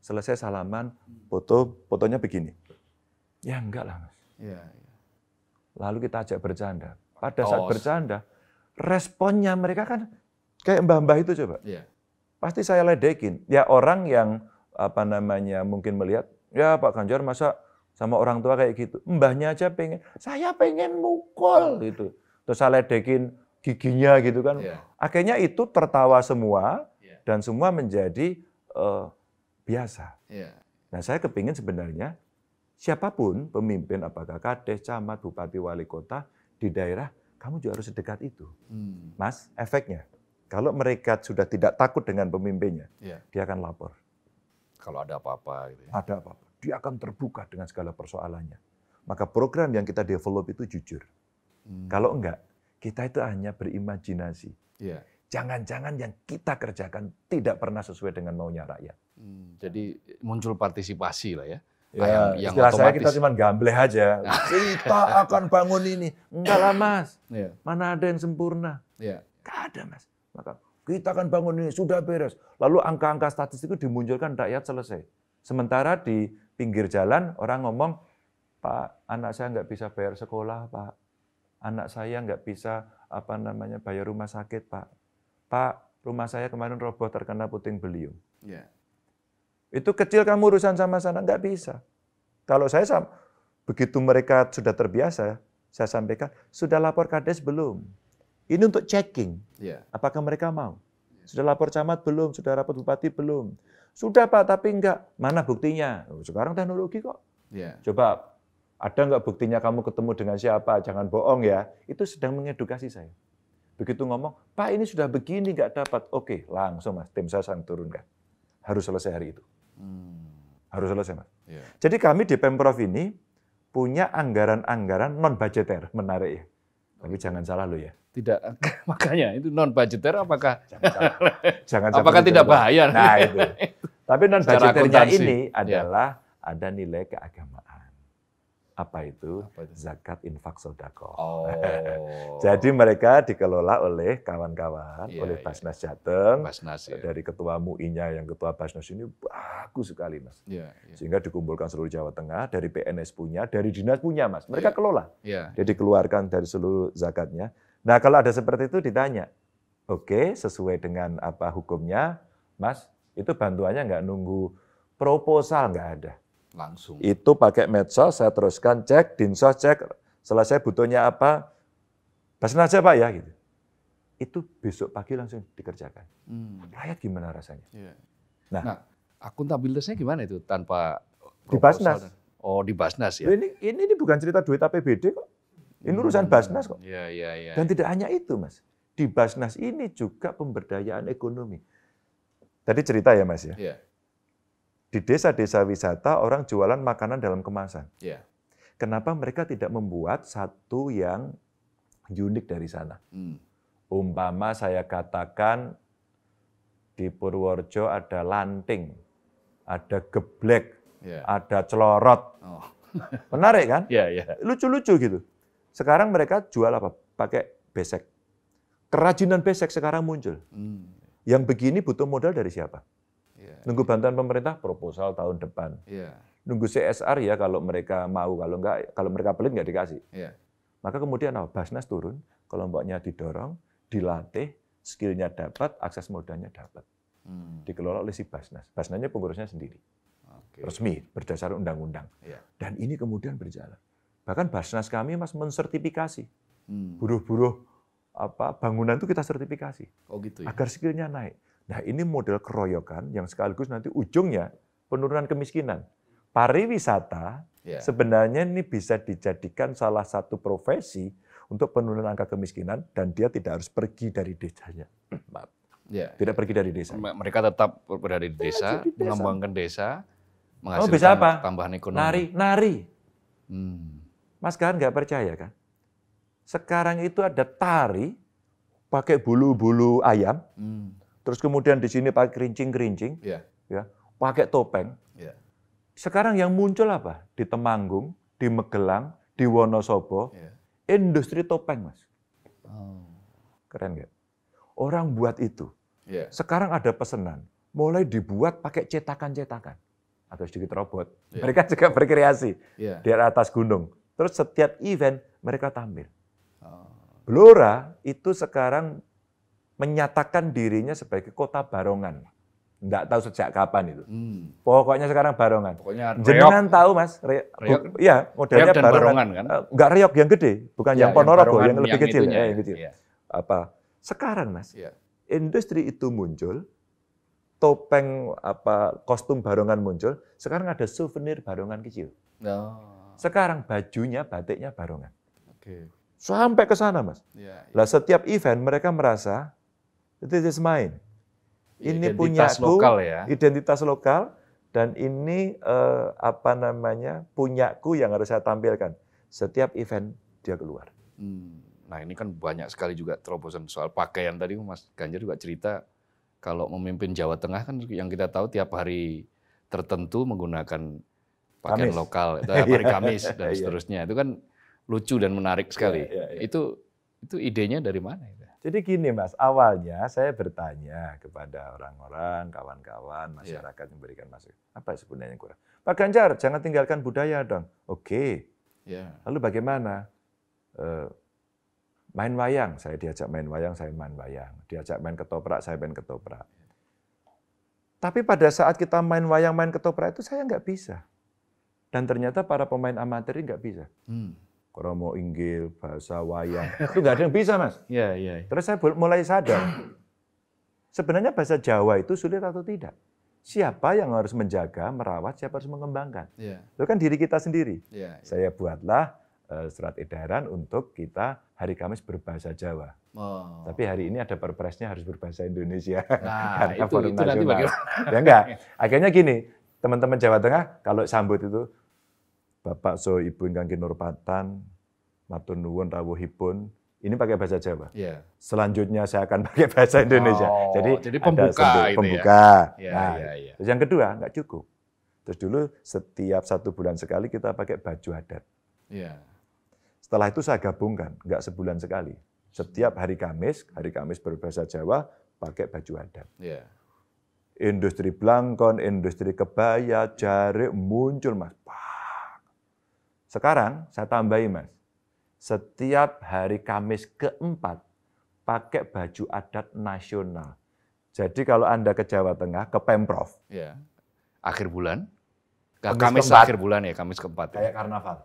selesai salaman, foto, fotonya begini. Ya enggak lah, Mas. Ya, ya. Lalu kita ajak bercanda. Pada saat oh, bercanda, responnya mereka kan kayak mbah-mbah itu coba. Ya. Pasti saya ledekin. Ya orang yang apa namanya mungkin melihat, ya Pak Ganjar masa sama orang tua kayak gitu. Mbahnya aja pengen, saya pengen mukul gitu. Terus saya ledekin giginya gitu kan. Ya. Akhirnya itu tertawa semua iya. dan semua menjadi uh, biasa. Yeah. Nah saya kepingin sebenarnya siapapun pemimpin, apakah kades, camat, bupati, wali kota di daerah, kamu juga harus sedekat itu. Hmm. Mas, efeknya, kalau mereka sudah tidak takut dengan pemimpinnya, yeah. dia akan lapor. Kalau ada apa-apa. Gitu ya. Ada apa-apa. Dia akan terbuka dengan segala persoalannya. Maka program yang kita develop itu jujur. Hmm. Kalau enggak, kita itu hanya berimajinasi. Yeah. Jangan-jangan yang kita kerjakan tidak pernah sesuai dengan maunya rakyat.
Hmm, Jadi ya. muncul
partisipasi
lah ya. Ya, yang, istilah otomatis. saya kita cuma
gambleh aja. Kita nah. akan bangun ini. Enggak lah mas. Ya. Mana ada yang sempurna. Ya. ada mas. Maka kita akan bangun ini, sudah beres. Lalu angka-angka statistik itu dimunculkan rakyat selesai. Sementara di pinggir jalan orang ngomong, Pak, anak saya nggak bisa bayar sekolah, Pak. Anak saya nggak bisa apa namanya bayar rumah sakit, Pak. Pak, rumah saya kemarin roboh terkena puting beliung. Yeah. Itu kecil kamu urusan sama sana, nggak bisa. Kalau saya begitu mereka sudah terbiasa, saya sampaikan, sudah lapor kades belum? Ini untuk checking, iya. apakah mereka mau? Sudah lapor camat belum? Sudah rapat bupati belum? Sudah Pak, tapi enggak. Mana buktinya? Oh, sekarang teknologi kok. Yeah. Coba, ada enggak buktinya kamu ketemu dengan siapa? Jangan bohong ya. Itu sedang mengedukasi saya. Begitu ngomong, Pak ini sudah begini enggak dapat. Oke, langsung mas, tim saya sang turunkan. Harus selesai hari itu. Hmm. Harus selesai, Mas. Yeah. Jadi kami di Pemprov ini punya anggaran-anggaran non budgeter, menarik ya. Tapi jangan salah loh ya. Tidak, makanya
itu non budgeter apakah jangan
salah. jangan apakah tidak bahaya? Nah, itu. Tapi non budgeternya ini iya. adalah yeah. ada nilai keagamaan apa itu, apa itu? zakat infak sodako. Oh. Jadi mereka dikelola oleh kawan-kawan, yeah, oleh iya. Basnas yeah. Jateng, Basnas, yeah. dari ketua MUI-nya yang ketua Basnas ini bagus sekali mas. Yeah, yeah. Sehingga dikumpulkan seluruh Jawa Tengah, dari PNS punya, dari dinas punya mas. Iya. Mereka yeah. kelola. Yeah, Jadi keluarkan dari seluruh zakatnya. Nah kalau ada seperti itu ditanya, oke okay, sesuai dengan apa hukumnya, mas itu bantuannya nggak nunggu proposal nggak ada Langsung. Itu pakai medsos, saya teruskan cek, dinsos cek, selesai butuhnya apa, basnas aja Pak ya. Gitu. Itu besok pagi langsung dikerjakan. Hmm. Rakyat gimana rasanya? Yeah.
Nah, nah, akuntabilitasnya gimana itu tanpa di Basnas. oh, di Basnas
ya. Ini, ini ini bukan cerita duit APBD kok. Ini hmm. urusan hmm. Basnas kok.
Ya, ya, ya. Dan
tidak hanya itu, Mas. Di Basnas ini juga pemberdayaan ekonomi. Tadi cerita ya, Mas ya. ya. Di desa-desa wisata orang jualan makanan dalam kemasan. Yeah. Kenapa mereka tidak membuat satu yang unik dari sana? Hmm. Umpama saya katakan di Purworejo ada lanting, ada geblek, yeah. ada celorot. Oh. Menarik kan? Yeah, yeah. Lucu-lucu gitu. Sekarang mereka jual apa? Pakai besek. Kerajinan besek sekarang muncul. Hmm. Yang begini butuh modal dari siapa? Nunggu bantuan pemerintah proposal tahun depan. Yeah. Nunggu CSR ya kalau mereka mau, kalau enggak kalau mereka pelit nggak dikasih. Yeah. Maka kemudian apa? Oh, Basnas turun, kelompoknya didorong, dilatih, skillnya dapat, akses modalnya dapat. Hmm. Dikelola oleh si Basnas. Basnasnya pengurusnya sendiri. Okay. Resmi, berdasar undang-undang. Yeah. Dan ini kemudian berjalan. Bahkan Basnas kami Mas mensertifikasi. Hmm. Buruh-buruh hmm. Buruh -buruh apa bangunan itu kita sertifikasi. Oh gitu ya. Agar skillnya naik. Nah ini model keroyokan yang sekaligus nanti ujungnya penurunan kemiskinan. Pariwisata yeah. sebenarnya ini bisa dijadikan salah satu profesi untuk penurunan angka kemiskinan dan dia tidak harus pergi dari desanya. Maaf.
Ya. Tidak pergi dari desa. Mereka tetap berada
di desa, desa. mengembangkan desa, oh, menghasilkan oh, bisa apa? tambahan ekonomi. Nari, nari. Hmm. Mas kan nggak percaya kan? Sekarang itu ada tari pakai bulu-bulu ayam, hmm terus kemudian di sini pakai kerincing-kerincing, yeah. ya, pakai topeng. Yeah. Sekarang yang muncul apa? Di Temanggung, di Megelang, di Wonosobo, yeah. industri topeng, Mas. Oh. Keren nggak? Orang buat itu. Yeah. Sekarang ada pesanan, mulai dibuat pakai cetakan-cetakan. Atau sedikit robot. Yeah. Mereka juga berkreasi yeah. di atas gunung. Terus setiap event mereka tampil. Oh. Blora itu sekarang menyatakan dirinya sebagai kota Barongan. Enggak tahu sejak kapan itu. Hmm. Pokoknya sekarang Barongan. Pokoknya reok. tahu Mas, reok. Iya, modelnya reok Barongan. barongan kan? Enggak eh, reok yang gede, bukan ya, yang Ponorogo, yang, yang lebih yang kecil. Itunya, ya, yang kecil. Ya. Apa? Sekarang Mas, ya. industri itu muncul, topeng apa kostum barongan muncul, sekarang ada souvenir barongan kecil. Oh. Sekarang bajunya, batiknya barongan. Okay. Sampai ke sana, Mas. Ya, ya. Lah setiap event mereka merasa It is mine. Ini identitas punyaku, lokal ya. identitas lokal dan ini uh, apa namanya punyaku yang harus saya tampilkan setiap event dia keluar. Hmm. Nah ini kan banyak sekali juga
terobosan soal pakaian tadi Mas Ganjar juga cerita kalau memimpin Jawa Tengah kan yang kita tahu tiap hari tertentu menggunakan pakaian Kamis. lokal, dari eh, hari iya. Kamis dan iya. seterusnya itu kan lucu dan menarik iya, sekali. Ya, ya, ya. Itu itu idenya dari mana?
Itu? Jadi gini Mas, awalnya saya bertanya kepada orang-orang, kawan-kawan, iya. masyarakat yeah. memberikan masukan, apa sebenarnya yang kurang? Pak Ganjar, jangan tinggalkan budaya dong. Oke. Okay. Iya. Yeah. Lalu bagaimana? Uh, main wayang, saya diajak main wayang, saya main wayang. Diajak main ketoprak, saya main ketoprak. Tapi pada saat kita main wayang, main ketoprak itu saya nggak bisa. Dan ternyata para pemain amatir nggak bisa. Hmm kromo inggil, bahasa wayang. Itu nggak ada yang bisa, Mas. Iya, iya. iya. Terus saya mulai sadar, sebenarnya bahasa Jawa itu sulit atau tidak? Siapa yang harus menjaga, merawat, siapa harus mengembangkan? Yeah. Itu kan diri kita sendiri. Yeah, yeah. Saya buatlah uh, eh, surat edaran untuk kita hari Kamis berbahasa Jawa. Oh. Tapi hari ini ada perpresnya harus berbahasa Indonesia. Nah, Karena itu, itu nanti bagaimana? ya enggak. Akhirnya gini, teman-teman Jawa Tengah kalau sambut itu Bapak so Ibu ingkang Patan, matur nuwun rawuhipun. Ini pakai bahasa Jawa. Yeah. Selanjutnya saya akan pakai bahasa Indonesia. Oh, jadi, jadi pembuka, ada pembuka. Gitu ya. Iya, nah, ya, ya, ya. Terus yang kedua nggak cukup. Terus dulu setiap satu bulan sekali kita pakai baju adat. Yeah. Setelah itu saya gabungkan, nggak sebulan sekali. Setiap hari Kamis, hari Kamis berbahasa Jawa, pakai baju adat. Yeah industri blangkon, industri kebaya, jarik muncul mas. Sekarang saya tambahi mas, setiap hari Kamis keempat pakai baju adat nasional. Jadi kalau Anda ke Jawa Tengah, ke Pemprov. Ya. Akhir bulan? Kamis, Kamis keempat. akhir bulan ya, Kamis keempat. Ya. Kayak
karnaval.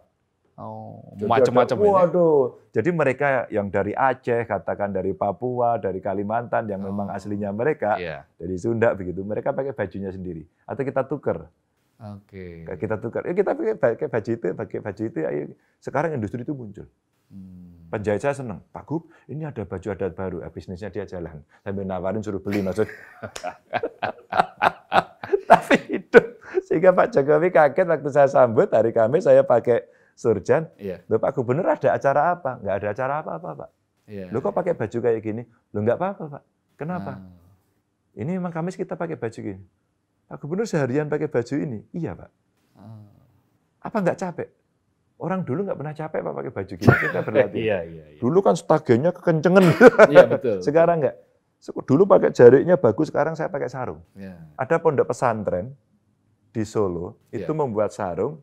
Oh, macam-macam ya. Waduh.
Jadi mereka yang dari Aceh, katakan dari Papua, dari Kalimantan yang oh. memang aslinya mereka, yeah. dari Sunda begitu, mereka pakai bajunya sendiri. Atau kita tuker.
Oke. Okay.
Kita tukar. Ya kita pakai pakai baju itu, pakai baju itu. Ayo. Sekarang industri itu muncul. Hmm. Penjahit saya senang. Pak Gub, ini ada baju adat baru. Ya, bisnisnya dia jalan. Sambil nawarin suruh beli maksud. Tapi hidup. Sehingga Pak Jokowi kaget waktu saya sambut hari Kamis saya pakai surjan. Yeah. Loh Pak Gubernur ada acara apa? Gak ada acara apa-apa Pak. Yeah. Loh kok pakai baju kayak gini? Loh enggak apa-apa Pak. Kenapa? Hmm. Ini memang Kamis kita pakai baju gini. Pak Gubernur seharian pakai baju ini? Iya, Pak. Hmm. Apa nggak capek? Orang dulu nggak pernah capek Pak pakai baju gini, gitu. kita berlatih. iya, iya, iya. Dulu kan stagenya kekencengan. iya, betul. Sekarang nggak. Dulu pakai jariknya bagus, sekarang saya pakai sarung. Ya. Ada pondok pesantren di Solo, iya. itu ya. membuat sarung,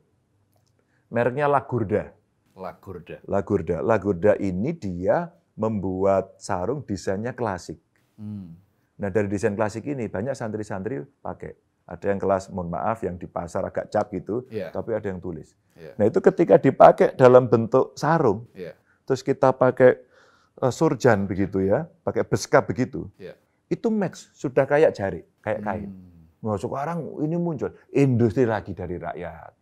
mereknya Lagurda. Lagurda. Lagurda. Lagurda ini dia membuat sarung desainnya klasik. Hmm. Nah dari desain klasik ini banyak santri-santri pakai. Ada yang kelas, mohon maaf, yang di pasar agak cap gitu, yeah. tapi ada yang tulis. Yeah. Nah itu ketika dipakai dalam bentuk sarung, yeah. terus kita pakai uh, surjan begitu ya, pakai beskap begitu, yeah. itu max sudah kayak jari, kayak kain. Hmm. Nah sekarang ini muncul industri lagi dari rakyat.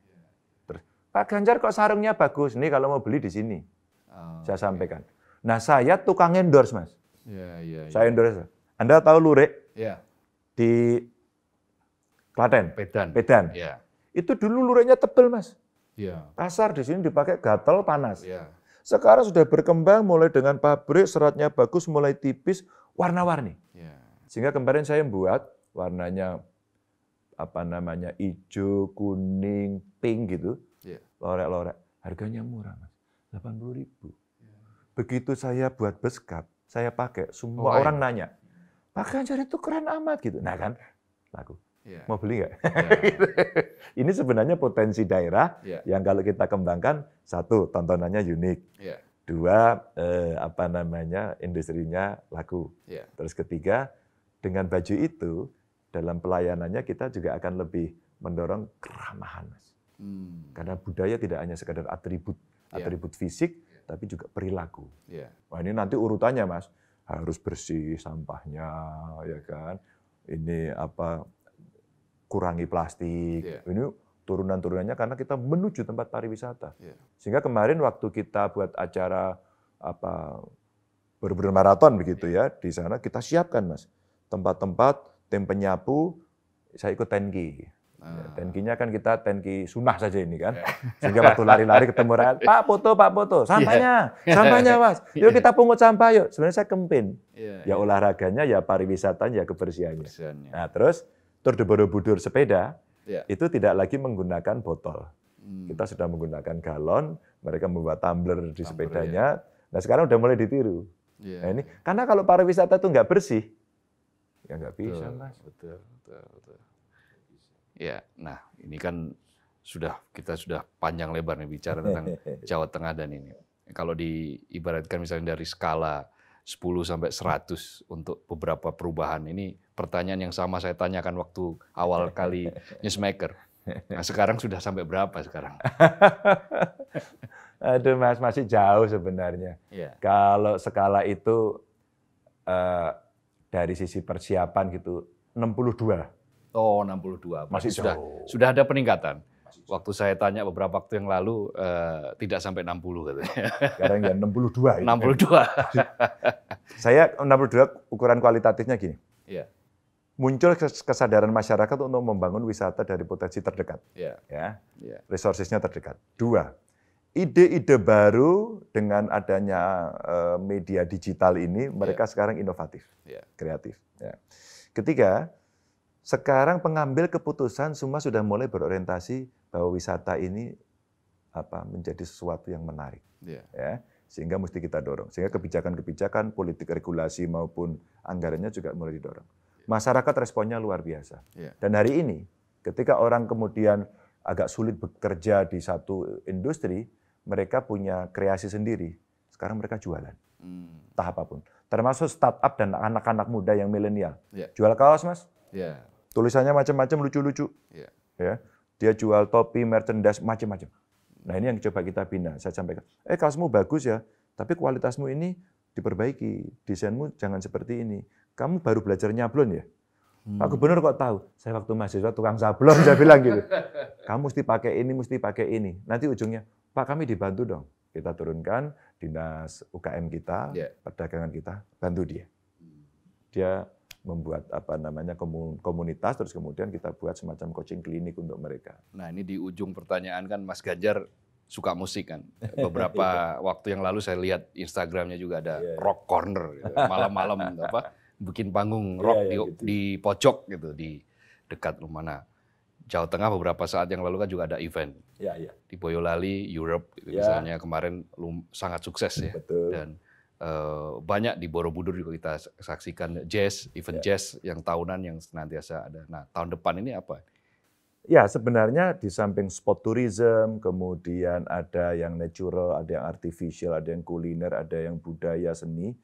Terus Pak Ganjar kok sarungnya bagus nih kalau mau beli di sini, oh, saya sampaikan. Nah saya tukang endorse mas, yeah, yeah, saya iya. endorse. Anda tahu lurik? Yeah. Di Klaten. Pedan. Pedan. Ya. Itu dulu lurenya tebel, Mas. Ya. Pasar di sini dipakai gatel panas. Ya. Sekarang sudah berkembang mulai dengan pabrik, seratnya bagus, mulai tipis, warna-warni. Ya. Sehingga kemarin saya membuat warnanya apa namanya hijau, kuning, pink gitu. lorek iya. Lorek-lorek. Harganya murah, Mas. 80 ribu. Ya. Begitu saya buat beskap, saya pakai, semua oh, orang ya. nanya. Pakaian jari itu keren amat gitu. Nah kan, laku yeah. mau beli nggak? Yeah. Gitu. Ini sebenarnya potensi daerah yeah. yang kalau kita kembangkan satu tontonannya unik, yeah. dua eh, apa namanya industrinya laku, yeah. terus ketiga dengan baju itu dalam pelayanannya kita juga akan lebih mendorong keramahan, mas. Hmm. Karena budaya tidak hanya sekadar atribut yeah. fisik, iya. tapi juga perilaku. Yeah. Wah ini nanti urutannya mas harus bersih sampahnya ya kan ini apa kurangi plastik. Yeah. Ini turunan-turunannya karena kita menuju tempat pariwisata. Yeah. Sehingga kemarin waktu kita buat acara apa berburu maraton begitu ya di sana kita siapkan mas tempat-tempat tim penyapu saya ikut tenki ya, ah. tenkinya kan kita tenki sunnah saja ini kan yeah. sehingga waktu lari-lari ketemu rakyat pak Poto, pak Poto, iya. sampahnya yeah. sampahnya mas iya. yuk kita pungut sampah yuk sebenarnya saya kempin yeah, ya iya. olahraganya ya pariwisatanya ya kebersihannya nah terus Tour de Borobudur sepeda yeah. itu tidak lagi menggunakan botol. Hmm. Kita sudah menggunakan galon, mereka membuat tumbler di tumbler, sepedanya. Ya. Nah sekarang udah mulai ditiru. Yeah. Nah ini karena kalau pariwisata itu nggak bersih, ya nggak bisa
mas. Betul, betul, betul. Ya, nah ini kan sudah kita sudah panjang lebar nih bicara tentang Jawa Tengah dan ini. Kalau diibaratkan misalnya dari skala 10 sampai 100 untuk beberapa perubahan. Ini pertanyaan yang sama saya tanyakan waktu awal kali newsmaker. Nah, sekarang sudah sampai berapa sekarang?
Aduh Mas, masih jauh sebenarnya. Yeah. Kalau skala itu uh, dari sisi persiapan gitu 62.
Oh, 62. Masih, masih jauh. Sudah, sudah ada peningkatan. Waktu saya tanya beberapa waktu yang lalu uh, tidak sampai 60 katanya. Sekarang ya 62. Ini. 62.
saya 62 ukuran kualitatifnya gini. Iya. Muncul kesadaran masyarakat untuk membangun wisata dari potensi terdekat. Iya. Ya. ya. Resourcesnya terdekat. Dua, ide-ide baru dengan adanya eh, media digital ini mereka yeah. sekarang inovatif, yeah. kreatif. Yeah. Ketiga, sekarang pengambil keputusan semua sudah mulai berorientasi bahwa wisata ini apa menjadi sesuatu yang menarik. Yeah. Ya, sehingga mesti kita dorong. Sehingga kebijakan-kebijakan, politik regulasi maupun anggarannya juga mulai didorong. Iya. Masyarakat responnya luar biasa. Yeah. Dan hari ini ketika orang kemudian agak sulit bekerja di satu industri, mereka punya kreasi sendiri. Sekarang mereka jualan. Hmm. tahap apapun. Termasuk startup dan anak-anak muda yang milenial. Yeah. Jual kaos, Mas? Yeah. Tulisannya macam-macam lucu-lucu. Yeah. Ya. Dia jual topi, merchandise, macam-macam. Nah ini yang coba kita bina. Saya sampaikan, eh kaosmu bagus ya, tapi kualitasmu ini diperbaiki. Desainmu jangan seperti ini. Kamu baru belajar nyablon ya? Hmm. Pak Gubernur kok tahu? Saya waktu mahasiswa tukang sablon, saya bilang gitu. Kamu mesti pakai ini, mesti pakai ini. Nanti ujungnya, Pak kami dibantu dong. Kita turunkan dinas UKM kita, yeah. perdagangan kita, bantu dia. Dia membuat apa namanya komunitas terus kemudian kita buat semacam coaching klinik untuk mereka. Nah, ini di ujung pertanyaan kan Mas Ganjar suka
musik kan. Beberapa iya. waktu yang lalu saya lihat Instagramnya juga ada yeah. rock corner gitu. malam-malam apa bikin panggung iya, rock yeah, yeah, di, gitu. di pojok gitu di dekat rumah. Nah, Jawa Tengah beberapa saat yang lalu kan juga ada event Iya Yeah. di Boyolali, Europe, gitu yeah. misalnya kemarin sangat sukses ya. Betul. Dan Eh, banyak di Borobudur juga kita saksikan jazz, event yeah. jazz yang tahunan yang senantiasa ada. Nah, tahun depan ini apa?
Ya, sebenarnya di samping spot tourism, kemudian ada yang natural, ada yang artificial, ada yang kuliner, ada yang budaya seni.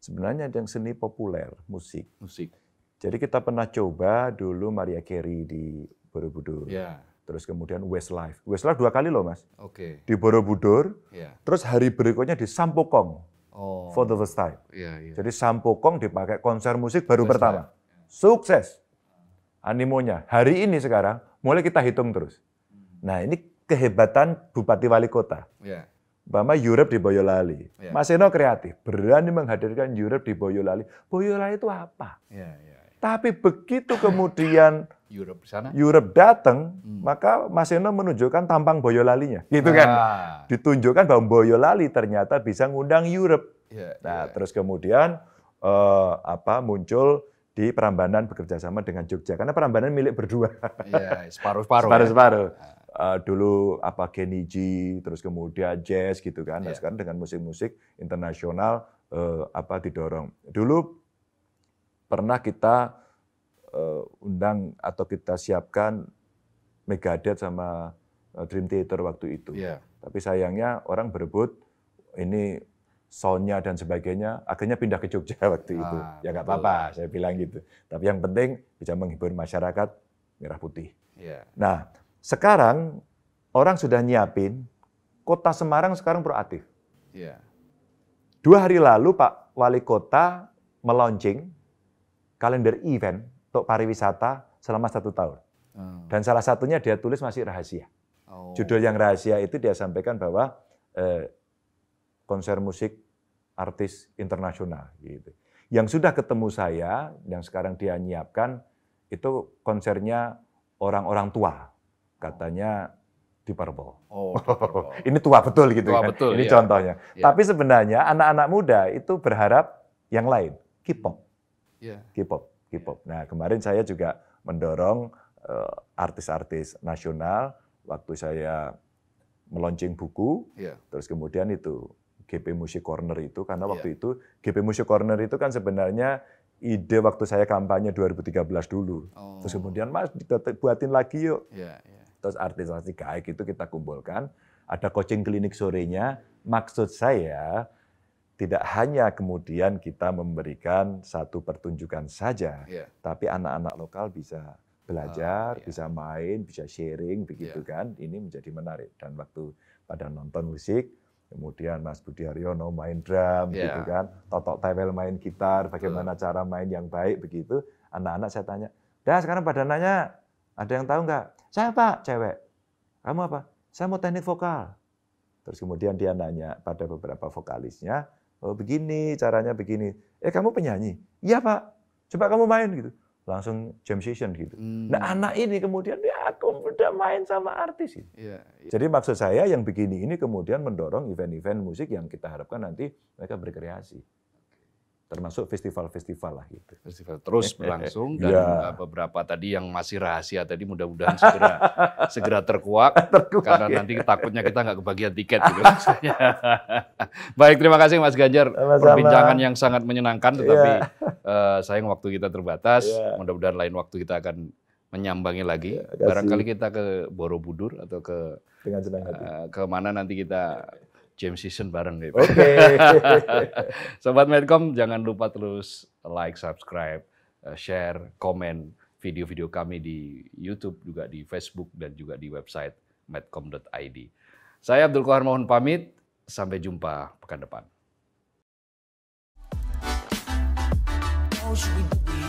Sebenarnya ada yang seni populer, musik. Musik. Jadi kita pernah coba dulu Maria Carey di Borobudur. Ya. Terus kemudian Westlife. Westlife dua kali loh, Mas. Oke. Okay. Di Borobudur. Ya. Terus hari berikutnya di Sampokong Oh. For the first time. Yeah, yeah. Jadi Sampokong dipakai konser musik baru first pertama. Time. Sukses. Animonya. Hari ini sekarang mulai kita hitung terus. Nah ini kehebatan Bupati Wali Kota. Yeah. Bama Europe di Boyolali. Yeah. Mas Eno kreatif, berani menghadirkan Europe di Boyolali. Boyolali itu apa? Yeah, yeah. Tapi begitu kemudian
Europe
datang, hmm. maka Mas menunjukkan tampang Boyolalinya, gitu kan? Ah. Ditunjukkan bahwa Boyolali ternyata bisa ngundang Europe. Yeah, nah, yeah. terus kemudian uh, apa muncul di Perambanan bekerja sama dengan Jogja karena Prambanan milik berdua. yeah, separuh separuh. separuh separuh. Ya. Uh, dulu apa G, terus kemudian jazz gitu kan. Nah, ya. sekarang dengan musik-musik internasional uh, apa didorong. Dulu pernah kita uh, undang atau kita siapkan Megadeth sama eh, Dream Theater waktu itu. Yeah. Tapi sayangnya orang berebut ini soundnya dan sebagainya, akhirnya pindah ke Jogja waktu itu. Ah, ya nggak apa-apa, saya bilang gitu. Tapi yang penting bisa menghibur masyarakat merah putih. Yeah. Nah, sekarang orang sudah nyiapin kota Semarang sekarang proaktif. Yeah. Dua hari lalu Pak Wali Kota meluncing kalender event untuk pariwisata selama satu tahun. Hmm. Dan salah satunya dia tulis masih rahasia. Oh. Judul yang rahasia itu dia sampaikan bahwa eh, konser musik artis internasional gitu. Yang sudah ketemu saya, yang sekarang dia nyiapkan itu konsernya orang-orang tua. Katanya di Parbo. Oh, ini tua betul gitu tua kan. Betul, ini iya. contohnya. Iya. Tapi sebenarnya anak-anak muda itu berharap yang lain, K-pop yeah. K-pop, iya. K-pop. Nah kemarin saya juga mendorong eh, artis-artis nasional waktu saya meluncing buku, yeah. terus kemudian itu GP Music Corner itu karena waktu yeah. itu GP Music Corner itu kan sebenarnya ide waktu saya kampanye 2013 dulu. Oh. Terus kemudian Mas buatin lagi yuk. Yeah, yeah. Terus artis-artis kayak gitu kita kumpulkan, ada coaching klinik sorenya. Maksud saya tidak hanya kemudian kita memberikan satu pertunjukan saja, yeah. tapi anak-anak lokal bisa belajar, uh, oh, yeah. bisa main, bisa sharing, begitu yeah. kan? Ini menjadi menarik. Dan waktu pada nonton musik, kemudian Mas Budi Haryono main drum, yeah. gitu kan? Totok Tewel main gitar, bagaimana uh. cara main yang baik, begitu. Anak-anak saya tanya, dah sekarang pada nanya, ada yang tahu nggak? Saya pak, cewek. Kamu apa? Saya mau teknik vokal. Terus kemudian dia nanya pada beberapa vokalisnya, oh begini caranya begini. Eh kamu penyanyi? Iya pak. Coba kamu main gitu. Langsung jam session gitu. Hmm. Nah anak ini kemudian ya aku udah main sama artis gitu. Yeah, yeah. Jadi maksud saya yang begini ini kemudian mendorong event-event musik yang kita harapkan nanti mereka berkreasi termasuk festival-festival lah gitu. Festival terus berlangsung iya. dan ya.
beberapa tadi yang masih rahasia tadi mudah-mudahan segera segera terkuak, terkuak karena ya. nanti takutnya kita nggak kebagian tiket gitu Baik terima kasih Mas Ganjar Sama-sama. perbincangan yang sangat menyenangkan iya. tetapi ya. uh, sayang waktu kita terbatas. Ya. Mudah-mudahan lain waktu kita akan menyambangi lagi. Ya, Barangkali kita ke Borobudur atau ke dengan hati. Uh, eh, ke mana nanti kita iya. James Season bareng nih. Oke. Okay. Sobat Medcom jangan lupa terus like, subscribe, eh, share, komen video-video kami di YouTube juga di Facebook dan juga di website medcom.id. Saya Abdul Kohar mohon pamit. Sampai jumpa pekan depan. Oh,